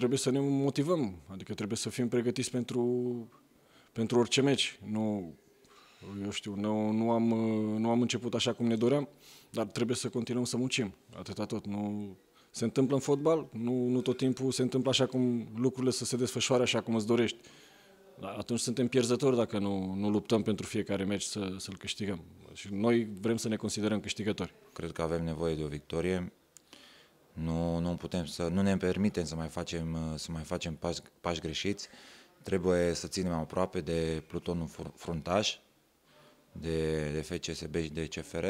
Trebuie să ne motivăm, adică trebuie să fim pregătiți pentru, pentru orice meci. Nu, eu știu, nu, nu, am, nu am început așa cum ne doream, dar trebuie să continuăm să muncim, atâta tot. Nu, se întâmplă în fotbal, nu, nu tot timpul se întâmplă așa cum lucrurile să se desfășoare așa cum îți dorești. Atunci suntem pierzători dacă nu, nu luptăm pentru fiecare meci să, să-l câștigăm. Și noi vrem să ne considerăm câștigători. Cred că avem nevoie de o victorie. Nu putem să nu ne permitem să mai facem, uh, să mai facem pași, pași greșiți. Trebuie să ținem aproape de plutonul fruntaș, de, de FCSB și de CFR.